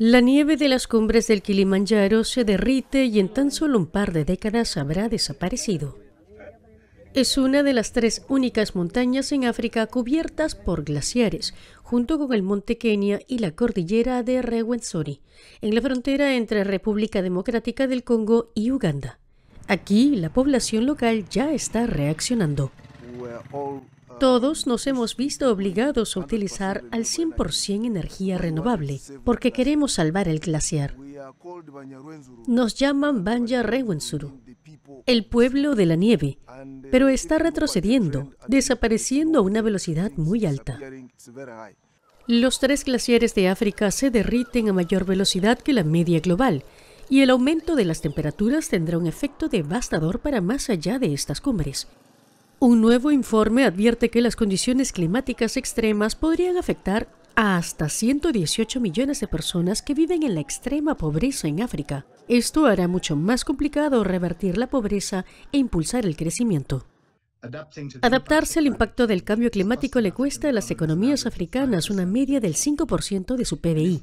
La nieve de las cumbres del Kilimanjaro se derrite y en tan solo un par de décadas habrá desaparecido. Es una de las tres únicas montañas en África cubiertas por glaciares, junto con el monte Kenia y la cordillera de Rewensori, en la frontera entre República Democrática del Congo y Uganda. Aquí la población local ya está reaccionando. Todos nos hemos visto obligados a utilizar al 100% energía renovable porque queremos salvar el glaciar. Nos llaman Banja Rewensuru, el pueblo de la nieve, pero está retrocediendo, desapareciendo a una velocidad muy alta. Los tres glaciares de África se derriten a mayor velocidad que la media global y el aumento de las temperaturas tendrá un efecto devastador para más allá de estas cumbres. Un nuevo informe advierte que las condiciones climáticas extremas podrían afectar a hasta 118 millones de personas que viven en la extrema pobreza en África. Esto hará mucho más complicado revertir la pobreza e impulsar el crecimiento. Adaptarse al impacto del cambio climático le cuesta a las economías africanas una media del 5% de su PBI.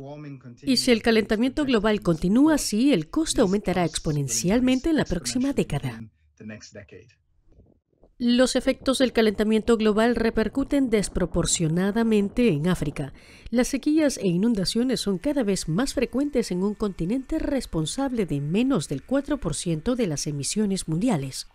Y si el calentamiento global continúa así, el coste aumentará exponencialmente en la próxima década. Los efectos del calentamiento global repercuten desproporcionadamente en África. Las sequías e inundaciones son cada vez más frecuentes en un continente responsable de menos del 4% de las emisiones mundiales.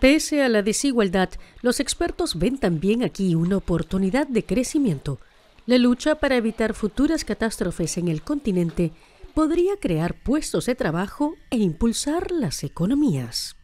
Pese a la desigualdad, los expertos ven también aquí una oportunidad de crecimiento. La lucha para evitar futuras catástrofes en el continente podría crear puestos de trabajo e impulsar las economías.